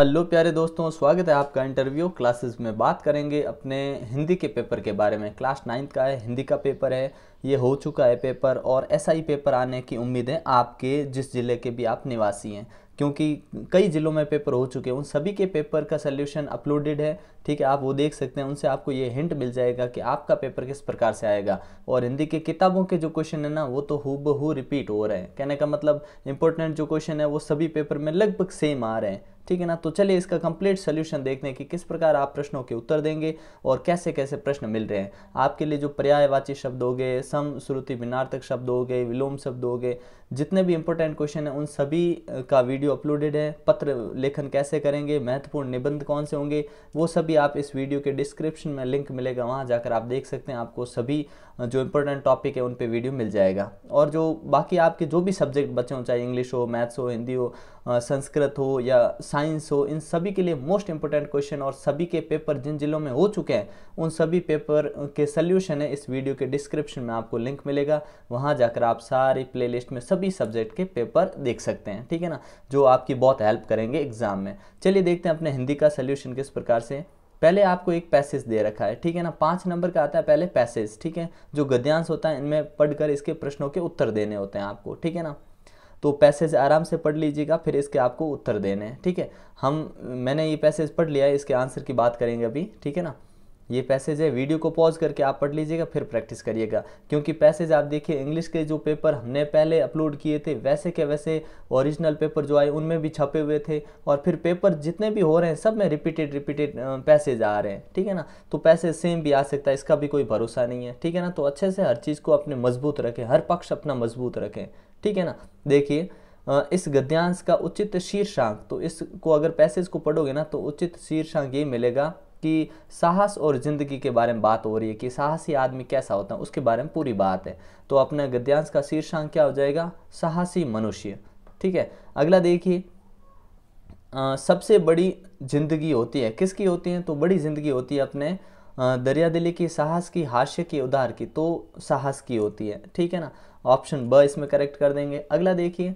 hello प्यारे दोस्तों स्वागत है आपका इंटरव्यू क्लासेस में बात करेंगे अपने हिंदी के पेपर के बारे में क्लास नाइन्थ का है हिंदी का पेपर है ये हो चुका है पेपर और ऐसा ही पेपर आने की उम्मीद है आपके जिस ज़िले के भी आप निवासी हैं क्योंकि कई ज़िलों में पेपर हो चुके हैं उन सभी के पेपर का सल्यूशन अपलोडेड है ठीक है आप वो देख सकते हैं उनसे आपको ये हिंट मिल जाएगा कि आपका पेपर किस प्रकार से आएगा और हिंदी के किताबों के जो क्वेश्चन है ना वो तो हु रिपीट हो रहे हैं कहने का मतलब इंपॉर्टेंट जो क्वेश्चन है वो सभी पेपर में लगभग सेम आ रहे हैं ठीक है ना तो चलिए इसका कंप्लीट सोल्यूशन देखने की कि किस प्रकार आप प्रश्नों के उत्तर देंगे और कैसे कैसे प्रश्न मिल रहे हैं आपके लिए जो पर्यायवाची शब्द हो गए सम श्रुति भिनार्थक शब्द हो गए विलोम शब्द हो गए जितने भी इंपॉर्टेंट क्वेश्चन हैं उन सभी का वीडियो अपलोडेड है पत्र लेखन कैसे करेंगे महत्वपूर्ण निबंध कौन से होंगे वो सभी आप इस वीडियो के डिस्क्रिप्शन में लिंक मिलेगा वहाँ जाकर आप देख सकते हैं आपको सभी जो इम्पोर्टेंट टॉपिक है उन पर वीडियो मिल जाएगा और जो बाकी आपके जो भी सब्जेक्ट बचे हों चाहे इंग्लिश हो मैथ्स हो हिंदी हो संस्कृत हो या साइंस हो इन सभी के लिए मोस्ट इंपॉर्टेंट क्वेश्चन और सभी के पेपर जिन जिलों में हो चुके हैं उन सभी पेपर के सल्यूशन है इस वीडियो के डिस्क्रिप्शन में आपको लिंक मिलेगा वहाँ जाकर आप सारी प्ले में सभी सब्जेक्ट के पेपर देख सकते हैं ठीक है ना जो आपकी बहुत हेल्प करेंगे एग्ज़ाम में चलिए देखते हैं अपने हिंदी का सल्यूशन किस प्रकार से पहले आपको एक पैसेज दे रखा है ठीक है ना पाँच नंबर का आता है पहले पैसेज ठीक है जो गद्यांश होता है इनमें पढ़कर इसके प्रश्नों के उत्तर देने होते हैं आपको ठीक है ना तो पैसेज आराम से पढ़ लीजिएगा फिर इसके आपको उत्तर देने हैं ठीक है हम मैंने ये पैसेज पढ़ लिया है इसके आंसर की बात करेंगे अभी ठीक है ना ये पैसेज है वीडियो को पॉज करके आप पढ़ लीजिएगा फिर प्रैक्टिस करिएगा क्योंकि पैसेज आप देखिए इंग्लिश के जो पेपर हमने पहले अपलोड किए थे वैसे के वैसे ओरिजिनल पेपर जो आए उनमें भी छपे हुए थे और फिर पेपर जितने भी हो रहे हैं सब में रिपीटेड रिपीटेड पैसेज आ रहे हैं ठीक है ना तो पैसेज सेम भी आ सकता है इसका भी कोई भरोसा नहीं है ठीक है ना तो अच्छे से हर चीज़ को अपने मजबूत रखें हर पक्ष अपना मजबूत रखें ठीक है ना देखिए इस गद्यांश का उचित शीर्षांक तो इसको अगर पैसेज को पढ़ोगे ना तो उचित शीर्षांक ये मिलेगा कि साहस और ज़िंदगी के बारे में बात हो रही है कि साहसी आदमी कैसा होता है उसके बारे में पूरी बात है तो अपने गद्यांश का शीर्षांक क्या हो जाएगा साहसी मनुष्य ठीक है अगला देखिए सबसे बड़ी जिंदगी होती है किसकी होती है तो बड़ी ज़िंदगी होती है अपने दरिया दिली की साहस की हास्य की उधार की तो साहस की होती है ठीक है ना ऑप्शन ब इसमें करेक्ट कर देंगे अगला देखिए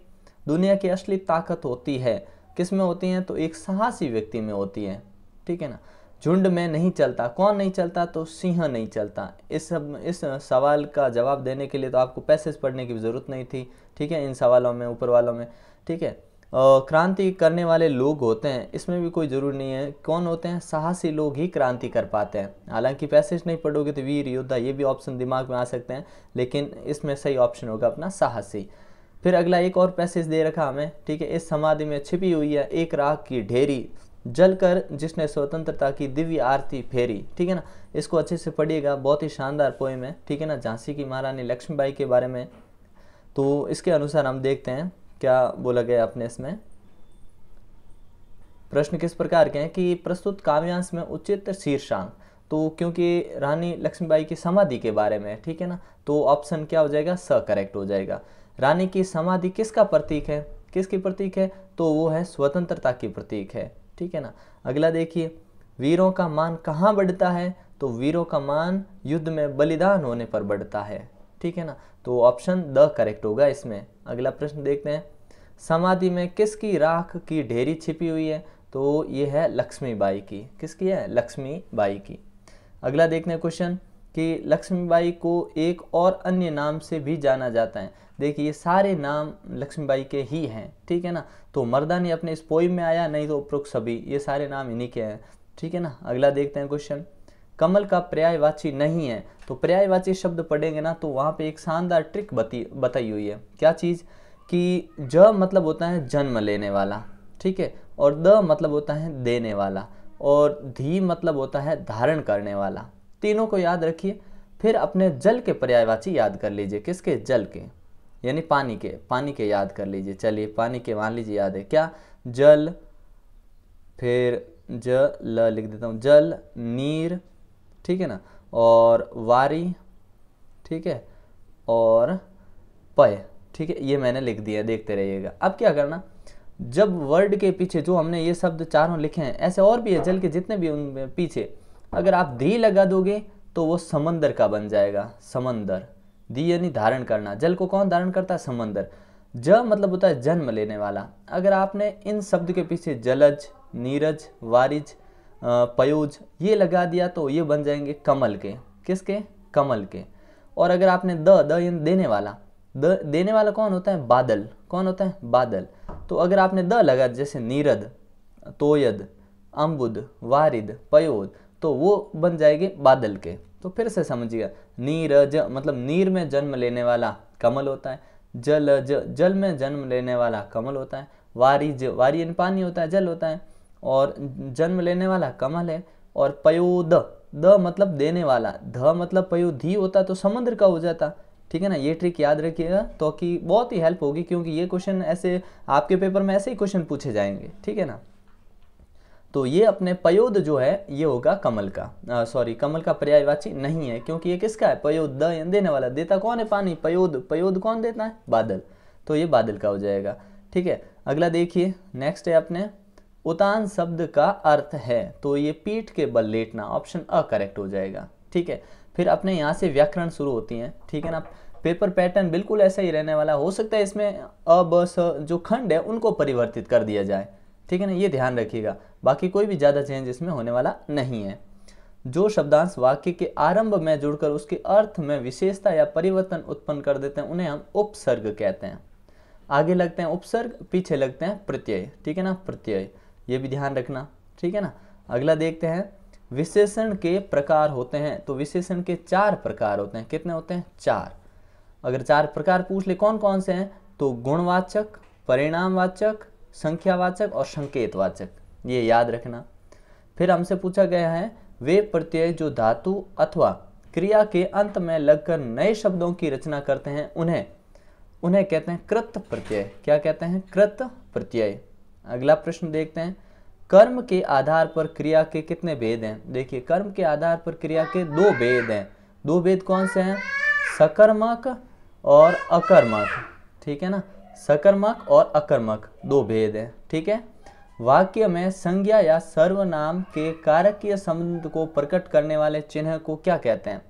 दुनिया की असली ताकत होती है किस में होती है तो एक साहसी व्यक्ति में होती है ठीक है ना झुंड में नहीं चलता कौन नहीं चलता तो सिंह नहीं चलता इस सब इस सवाल का जवाब देने के लिए तो आपको पैसेज पढ़ने की ज़रूरत नहीं थी ठीक है इन सवालों में ऊपर वालों में ठीक है क्रांति करने वाले लोग होते हैं इसमें भी कोई ज़रूरी नहीं है कौन होते हैं साहसी लोग ही क्रांति कर पाते हैं हालांकि पैसेज नहीं पढ़ोगे तो वीर योद्धा ये भी ऑप्शन दिमाग में आ सकते हैं लेकिन इसमें सही ऑप्शन होगा अपना साहसी फिर अगला एक और पैसेज दे रखा हमें ठीक है इस समाधि में छिपी हुई है एक राख की ढेरी जलकर जिसने स्वतंत्रता की दिव्य आरती फेरी ठीक है ना इसको अच्छे से पढ़िएगा बहुत ही शानदार पोएम है ठीक है ना झांसी की महारानी लक्ष्मीबाई के बारे में तो इसके अनुसार हम देखते हैं क्या बोला गया अपने इसमें प्रश्न किस प्रकार के हैं कि प्रस्तुत काव्यांश में उचित शीर्षांक तो क्योंकि रानी लक्ष्मीबाई की समाधि के बारे में ठीक है ना तो ऑप्शन क्या हो जाएगा स करेक्ट हो जाएगा रानी की समाधि किसका प्रतीक है किसकी प्रतीक है तो वो है स्वतंत्रता की प्रतीक है ठीक है ना अगला देखिए वीरों का मान कहाँ बढ़ता है तो वीरों का मान युद्ध में बलिदान होने पर बढ़ता है ठीक है ना तो ऑप्शन द करेक्ट होगा इसमें अगला प्रश्न देखते हैं समाधि में किसकी राख की ढेरी छिपी हुई है तो ये है लक्ष्मीबाई की किसकी है लक्ष्मीबाई की अगला देखते हैं क्वेश्चन कि लक्ष्मीबाई को एक और अन्य नाम से भी जाना जाता है देखिए सारे नाम लक्ष्मीबाई के ही हैं ठीक है ना तो मर्दा ने अपने इस पोईम में आया नहीं तो उपरोक्त सभी ये सारे नाम इन्हीं के हैं ठीक है ना अगला देखते हैं क्वेश्चन कमल का पर्यायवाची नहीं है तो पर्यायवाची शब्द पढ़ेंगे ना तो वहाँ पे एक शानदार ट्रिक बती बताई हुई है क्या चीज़ कि ज मतलब होता है जन्म लेने वाला ठीक है और द मतलब होता है देने वाला और धी मतलब होता है धारण करने वाला तीनों को याद रखिए फिर अपने जल के पर्यायवाची याद कर लीजिए किसके जल के यानी पानी के पानी के याद कर लीजिए चलिए पानी के मान लीजिए याद है क्या जल फिर ज ल लिख देता हूँ जल नीर ठीक है ना और वारी ठीक है और पय ठीक है ये मैंने लिख दिया देखते रहिएगा अब क्या करना जब वर्ड के पीछे जो हमने ये शब्द चारों लिखे हैं ऐसे और भी है जल के जितने भी उनमें पीछे अगर आप धी लगा दोगे तो वो समंदर का बन जाएगा समंदर दी यानी धारण करना जल को कौन धारण करता है समंदर ज मतलब होता है जन्म लेने वाला अगर आपने इन शब्द के पीछे जलज नीरज वारिज पयोज ये लगा दिया तो ये बन जाएंगे कमल के किसके कमल के और अगर आपने द द यानी देने वाला द देने वाला कौन होता है बादल कौन होता है बादल तो अगर आपने द लगा जैसे नीरद तोयद अम्बुद वारिद पयोद तो वो बन जाएंगे बादल के तो फिर से समझिएगा नीरज मतलब नीर में जन्म लेने वाला कमल होता है जल ज जल में जन्म लेने वाला कमल होता है वारिज यानी पानी होता है जल होता है और जन्म लेने वाला कमल है और पयोद द मतलब देने वाला ध मतलब पयोधी होता तो समुद्र का हो जाता ठीक है ना ये ट्रिक याद रखिएगा तो कि बहुत ही हेल्प होगी क्योंकि ये क्वेश्चन ऐसे आपके पेपर में ऐसे ही क्वेश्चन पूछे जाएंगे ठीक है ना तो ये अपने पयोद जो है ये होगा कमल का सॉरी कमल का पर्यायवाची नहीं है क्योंकि ये किसका है पयोद द देने वाला देता कौन है पानी पयोद पयोद कौन देता है बादल तो ये बादल का हो जाएगा ठीक है अगला देखिए नेक्स्ट है अपने उतान शब्द का अर्थ है तो ये पीठ के बल लेटना ऑप्शन अ करेक्ट हो जाएगा ठीक है फिर अपने यहाँ से व्याकरण शुरू होती हैं ठीक है ना पेपर पैटर्न बिल्कुल ऐसा ही रहने वाला हो सकता है इसमें अ ब स जो खंड है उनको परिवर्तित कर दिया जाए ठीक है ना ये ध्यान रखिएगा बाकी कोई भी ज़्यादा चेंज इसमें होने वाला नहीं है जो शब्दांश वाक्य के आरंभ में जुड़कर उसके अर्थ में विशेषता या परिवर्तन उत्पन्न कर देते हैं उन्हें हम उपसर्ग कहते हैं आगे लगते हैं उपसर्ग पीछे लगते हैं प्रत्यय ठीक है ना प्रत्यय ये भी ध्यान रखना ठीक है ना अगला देखते हैं विशेषण के प्रकार होते हैं तो विशेषण के चार प्रकार होते हैं कितने होते हैं चार अगर चार प्रकार पूछ ले कौन कौन से हैं तो गुणवाचक परिणामवाचक संख्यावाचक और संकेतवाचक ये याद रखना फिर हमसे पूछा गया है वे प्रत्यय जो धातु अथवा क्रिया के अंत में लगकर नए शब्दों की रचना करते हैं उन्हें उन्हें कहते हैं कृत प्रत्यय क्या कहते हैं कृत प्रत्यय अगला प्रश्न देखते हैं कर्म के आधार पर क्रिया के कितने भेद हैं देखिए कर्म के आधार पर क्रिया के दो भेद हैं दो भेद कौन से हैं सकर्मक और अकर्मक ठीक है ना सकर्मक और अकर्मक दो भेद हैं ठीक है वाक्य में संज्ञा या सर्वनाम के कारकीय संबंध को प्रकट करने वाले चिन्ह को क्या कहते हैं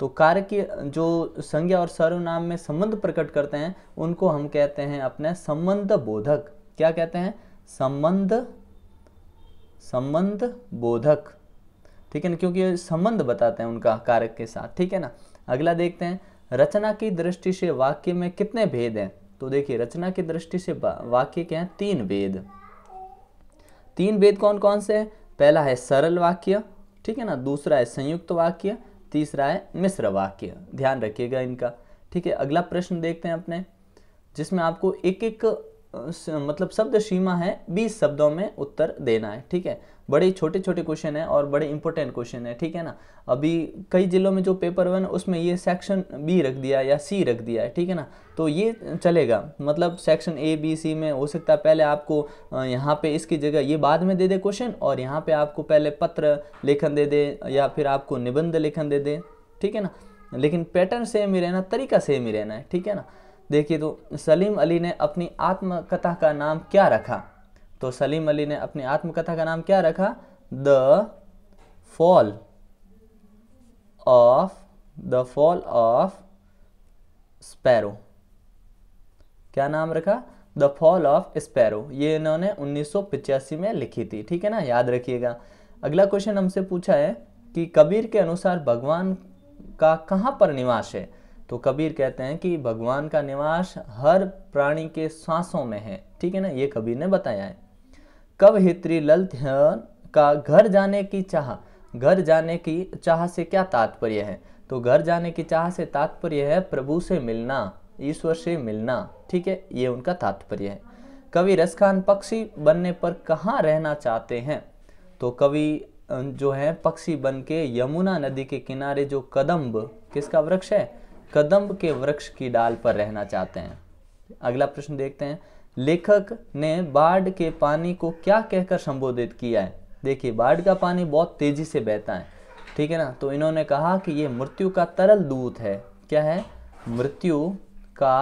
तो कारकीय जो संज्ञा और सर्वनाम में संबंध प्रकट करते हैं उनको हम कहते हैं अपने संबंध बोधक क्या कहते हैं संबंध संबंध बोधक ठीक है ना क्योंकि संबंध बताते हैं उनका कारक के साथ ठीक है ना अगला देखते हैं रचना की दृष्टि से वाक्य में कितने भेद हैं तो देखिए रचना की दृष्टि से वाक्य क्या है तीन वेद तीन वेद कौन कौन से है पहला है सरल वाक्य ठीक है ना दूसरा है संयुक्त वाक्य तीसरा है मिश्र वाक्य ध्यान रखिएगा इनका ठीक है अगला प्रश्न देखते हैं अपने जिसमें आपको एक एक मतलब शब्द सीमा है 20 शब्दों में उत्तर देना है ठीक है बड़े छोटे छोटे क्वेश्चन है और बड़े इंपॉर्टेंट क्वेश्चन है ठीक है ना अभी कई जिलों में जो पेपर वन उसमें ये सेक्शन बी रख दिया या सी रख दिया है ठीक है ना तो ये चलेगा मतलब सेक्शन ए बी सी में हो सकता है पहले आपको यहाँ पे इसकी जगह ये बाद में दे दे क्वेश्चन और यहाँ पे आपको पहले पत्र लेखन दे दे या फिर आपको निबंध लेखन दे दे ठीक है ना लेकिन पैटर्न सेम ही रहना तरीका सेम ही रहना है ठीक है ना देखिए तो सलीम अली ने अपनी आत्मकथा का नाम क्या रखा तो सलीम अली ने अपनी आत्मकथा का नाम क्या रखा the fall of the fall of sparrow क्या नाम रखा द फॉल ऑफ स्पैरो ये इन्होंने उन्नीस में लिखी थी ठीक है ना याद रखिएगा अगला क्वेश्चन हमसे पूछा है कि कबीर के अनुसार भगवान का कहाँ पर निवास है तो कबीर कहते हैं कि भगवान का निवास हर प्राणी के सांसों में है ठीक है ना ये कबीर ने बताया है कब हित्री ललित का घर जाने की चाह घर जाने की चाह से क्या तात्पर्य है तो घर जाने की चाह से तात्पर्य है प्रभु से मिलना ईश्वर से मिलना ठीक है ये उनका तात्पर्य है कवि रसखान पक्षी बनने पर कहाँ रहना चाहते हैं तो कवि अं, जो है पक्षी बन के यमुना नदी के किनारे जो कदम्ब किसका वृक्ष है कदम्ब के वृक्ष की डाल पर रहना चाहते हैं अगला प्रश्न देखते हैं लेखक ने बाढ़ के पानी को क्या कहकर संबोधित किया है देखिए बाढ़ का पानी बहुत तेज़ी से बहता है ठीक है ना तो इन्होंने कहा कि ये मृत्यु का तरल दूत है क्या है मृत्यु का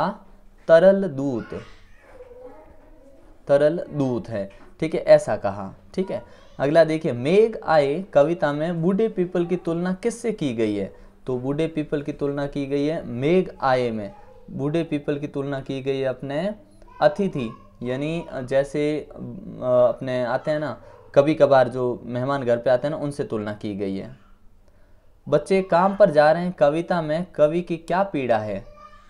तरल दूत तरल दूत है ठीक है ऐसा कहा ठीक है अगला देखिए मेघ आए कविता में बूढ़े पीपल की तुलना किससे की गई है तो बूढ़े पीपल की तुलना की गई है मेघ आए में बूढ़े पीपल की तुलना की गई है अपने अतिथि यानी जैसे अपने आते हैं ना कभी कभार जो मेहमान घर पे आते हैं ना उनसे तुलना की गई है बच्चे काम पर जा रहे हैं कविता में कवि की क्या पीड़ा है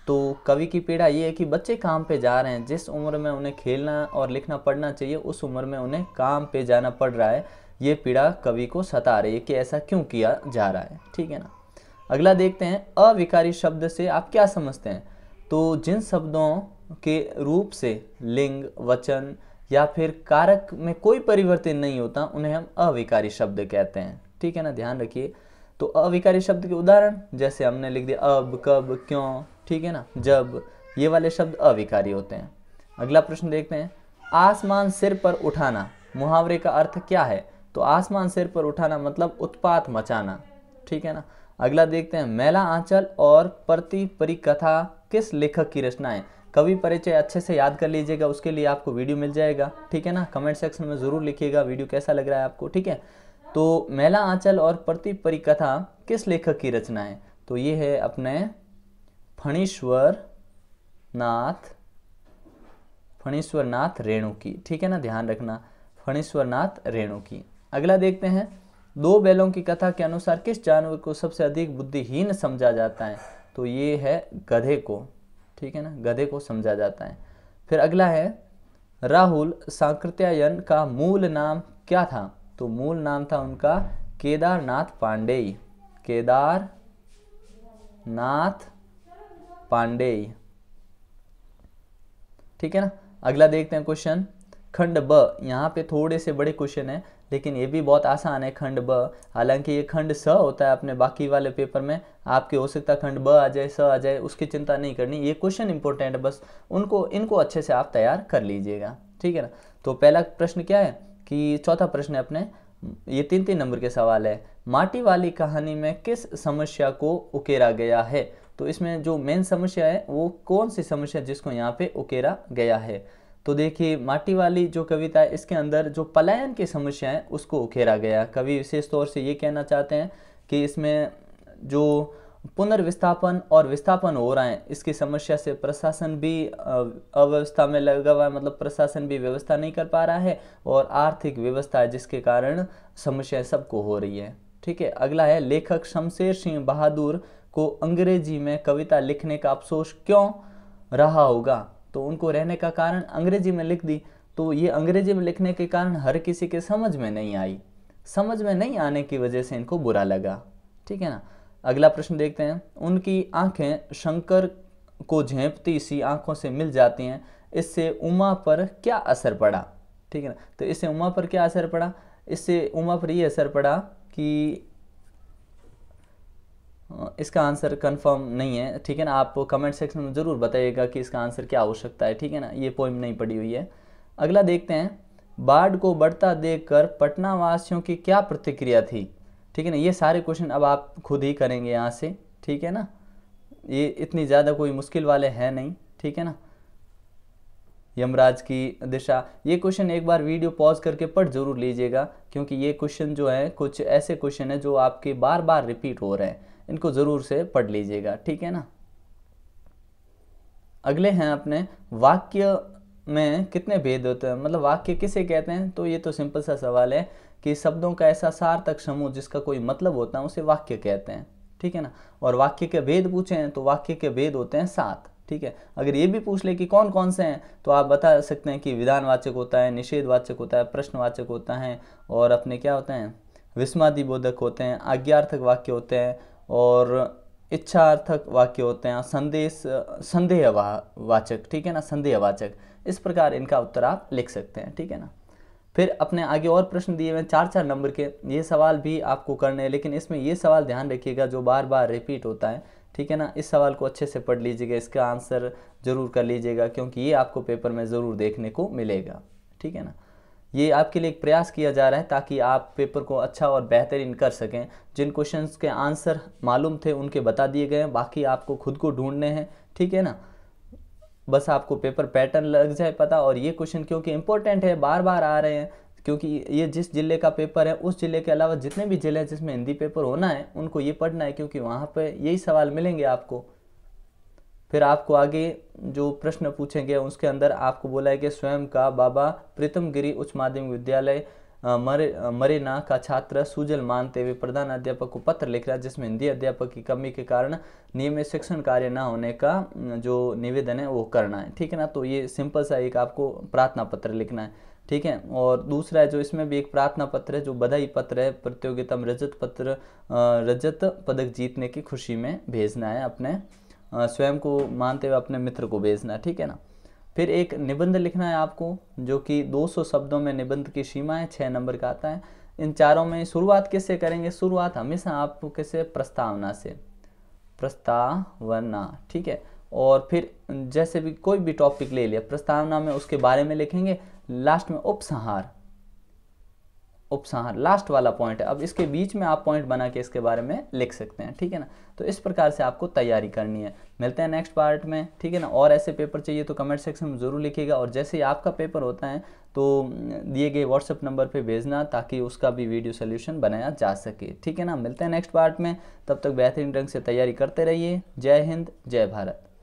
तो कवि की पीड़ा ये है कि बच्चे काम पे जा रहे हैं जिस उम्र में उन्हें खेलना और लिखना पढ़ना चाहिए उस उम्र में उन्हें काम पे जाना पड़ रहा है ये पीड़ा कवि को सता रही है कि ऐसा क्यों किया जा रहा है ठीक है ना अगला देखते हैं अविकारी शब्द से आप क्या समझते हैं तो जिन शब्दों के रूप से लिंग वचन या फिर कारक में कोई परिवर्तन नहीं होता उन्हें हम अविकारी शब्द कहते हैं ठीक है ना ध्यान रखिए तो अविकारी शब्द के उदाहरण जैसे हमने लिख दिया अब कब क्यों ठीक है ना जब ये वाले शब्द अविकारी होते हैं अगला प्रश्न देखते हैं आसमान सिर पर उठाना मुहावरे का अर्थ क्या है तो आसमान सिर पर उठाना मतलब उत्पात मचाना ठीक है ना अगला देखते हैं मेला आंचल और प्रति परिकथा किस लेखक की रचना है कवि परिचय अच्छे से याद कर लीजिएगा उसके लिए आपको वीडियो मिल जाएगा ठीक है ना कमेंट सेक्शन में ज़रूर लिखिएगा वीडियो कैसा लग रहा है आपको ठीक है तो मेला आंचल और प्रति परिकथा किस लेखक की रचना है तो ये है अपने फणीश्वर नाथ फणीश्वर नाथ रेणु की ठीक है ना ध्यान रखना फणीश्वर नाथ रेणु की अगला देखते हैं दो बैलों की कथा के अनुसार किस जानवर को सबसे अधिक बुद्धिहीन समझा जाता है तो ये है गधे को ठीक है ना गधे को समझा जाता है फिर अगला है राहुल सांकृत्यायन का मूल नाम क्या था तो मूल नाम था उनका केदारनाथ पांडेय केदार नाथ पांडेय ठीक है ना अगला देखते हैं क्वेश्चन खंड ब यहाँ पे थोड़े से बड़े क्वेश्चन है लेकिन ये भी बहुत आसान है खंड ब हालांकि ये खंड स होता है अपने बाकी वाले पेपर में आपके हो सकता है खंड ब आ जाए स आ जाए उसकी चिंता नहीं करनी ये क्वेश्चन इंपॉर्टेंट है बस उनको इनको अच्छे से आप तैयार कर लीजिएगा ठीक है ना तो पहला प्रश्न क्या है कि चौथा प्रश्न है अपने ये तीन तीन नंबर के सवाल है माटी वाली कहानी में किस समस्या को उकेरा गया है तो इसमें जो मेन समस्या है वो कौन सी समस्या जिसको यहाँ पे उकेरा गया है तो देखिए माटी वाली जो कविता है इसके अंदर जो पलायन की समस्या है उसको उखेरा गया कवि विशेष तौर से ये कहना चाहते हैं कि इसमें जो पुनर्विस्थापन और विस्थापन हो रहा है इसकी समस्या से प्रशासन भी अव्यवस्था में लगा हुआ है मतलब प्रशासन भी व्यवस्था नहीं कर पा रहा है और आर्थिक व्यवस्था जिसके कारण समस्याएं सबको हो रही है ठीक है अगला है लेखक शमशेर सिंह बहादुर को अंग्रेजी में कविता लिखने का अफसोस क्यों रहा होगा तो उनको रहने का कारण अंग्रेजी में लिख दी तो ये अंग्रेजी में लिखने के कारण हर किसी के समझ में नहीं आई समझ में नहीं आने की वजह से इनको बुरा लगा ठीक है ना अगला प्रश्न देखते हैं उनकी आंखें शंकर को झेंपती सी आंखों से मिल जाती हैं इससे उमा पर क्या असर पड़ा ठीक है ना तो इससे उमा पर क्या असर पड़ा इससे उमा पर ये असर पड़ा कि इसका आंसर कंफर्म नहीं है ठीक है ना आप कमेंट सेक्शन में ज़रूर बताइएगा कि इसका आंसर क्या हो सकता है ठीक है ना ये पोइम नहीं पड़ी हुई है अगला देखते हैं बाढ़ को बढ़ता देखकर पटना वासियों की क्या प्रतिक्रिया थी ठीक है ना ये सारे क्वेश्चन अब आप खुद ही करेंगे यहाँ से ठीक है ना ये इतनी ज़्यादा कोई मुश्किल वाले हैं नहीं ठीक है ना यमराज की दिशा ये क्वेश्चन एक बार वीडियो पॉज करके पढ़ जरूर लीजिएगा क्योंकि ये क्वेश्चन जो है कुछ ऐसे क्वेश्चन है जो आपके बार बार रिपीट हो रहे हैं इनको ज़रूर से पढ़ लीजिएगा ठीक है ना अगले हैं अपने वाक्य में कितने भेद होते हैं मतलब वाक्य किसे कहते हैं तो ये तो सिंपल सा सवाल है कि शब्दों का ऐसा सार्थक समूह जिसका कोई मतलब होता है उसे वाक्य कहते हैं ठीक है ना और वाक्य के भेद पूछे हैं तो वाक्य के भेद होते हैं सात ठीक है अगर ये भी पूछ ले कि कौन कौन से हैं तो आप बता सकते हैं कि विधानवाचक होता है निषेधवाचक होता है प्रश्नवाचक होता है और अपने क्या होते हैं विस्मादिबोधक होते हैं आज्ञार्थक वाक्य होते हैं और इच्छार्थक वाक्य होते हैं संदेश संदेह वा, वाचक ठीक है ना संदेह वाचक इस प्रकार इनका उत्तर आप लिख सकते हैं ठीक है ना फिर अपने आगे और प्रश्न दिए हुए चार चार नंबर के ये सवाल भी आपको करने हैं लेकिन इसमें ये सवाल ध्यान रखिएगा जो बार बार रिपीट होता है ठीक है ना इस सवाल को अच्छे से पढ़ लीजिएगा इसका आंसर ज़रूर कर लीजिएगा क्योंकि ये आपको पेपर में ज़रूर देखने को मिलेगा ठीक है ना ये आपके लिए एक प्रयास किया जा रहा है ताकि आप पेपर को अच्छा और बेहतरीन कर सकें जिन क्वेश्चंस के आंसर मालूम थे उनके बता दिए गए हैं बाकी आपको खुद को ढूंढने हैं ठीक है ना बस आपको पेपर पैटर्न लग जाए पता और ये क्वेश्चन क्योंकि इंपॉर्टेंट है बार बार आ रहे हैं क्योंकि ये जिस ज़िले का पेपर है उस ज़िले के अलावा जितने भी ज़िले हैं जिसमें हिंदी पेपर होना है उनको ये पढ़ना है क्योंकि वहाँ पर यही सवाल मिलेंगे आपको फिर आपको आगे जो प्रश्न पूछे गए उसके अंदर आपको बोला है कि स्वयं का बाबा प्रीतम गिरी उच्च माध्यमिक विद्यालय मरे मरेना का छात्र सुजल मानते हुए प्रधान अध्यापक को पत्र लिख रहा है जिसमें हिंदी अध्यापक की कमी के कारण नियमित शिक्षण कार्य ना होने का जो निवेदन है वो करना है ठीक है ना तो ये सिंपल सा एक आपको प्रार्थना पत्र लिखना है ठीक है और दूसरा है जो इसमें भी एक प्रार्थना पत्र है जो बधाई पत्र है प्रतियोगिता में रजत पत्र रजत पदक जीतने की खुशी में भेजना है अपने स्वयं को मानते हुए अपने मित्र को भेजना ठीक है ना फिर एक निबंध लिखना है आपको जो कि 200 शब्दों में निबंध की सीमा है छः नंबर का आता है इन चारों में शुरुआत किससे करेंगे शुरुआत हमेशा आप कैसे प्रस्तावना से प्रस्तावना ठीक है और फिर जैसे भी कोई भी टॉपिक ले लिया प्रस्तावना में उसके बारे में लिखेंगे लास्ट में उपसंहार उपसंहार लास्ट वाला पॉइंट है अब इसके बीच में आप पॉइंट बना के इसके बारे में लिख सकते हैं ठीक है ना तो इस प्रकार से आपको तैयारी करनी है मिलते हैं नेक्स्ट पार्ट में ठीक है ना और ऐसे पेपर चाहिए तो कमेंट सेक्शन में ज़रूर लिखिएगा और जैसे ही आपका पेपर होता है तो दिए गए व्हाट्सएप नंबर पर भेजना ताकि उसका भी वीडियो सोल्यूशन बनाया जा सके ठीक है ना मिलते हैं नेक्स्ट पार्ट में तब तक बेहतरीन ढंग से तैयारी करते रहिए जय हिंद जय भारत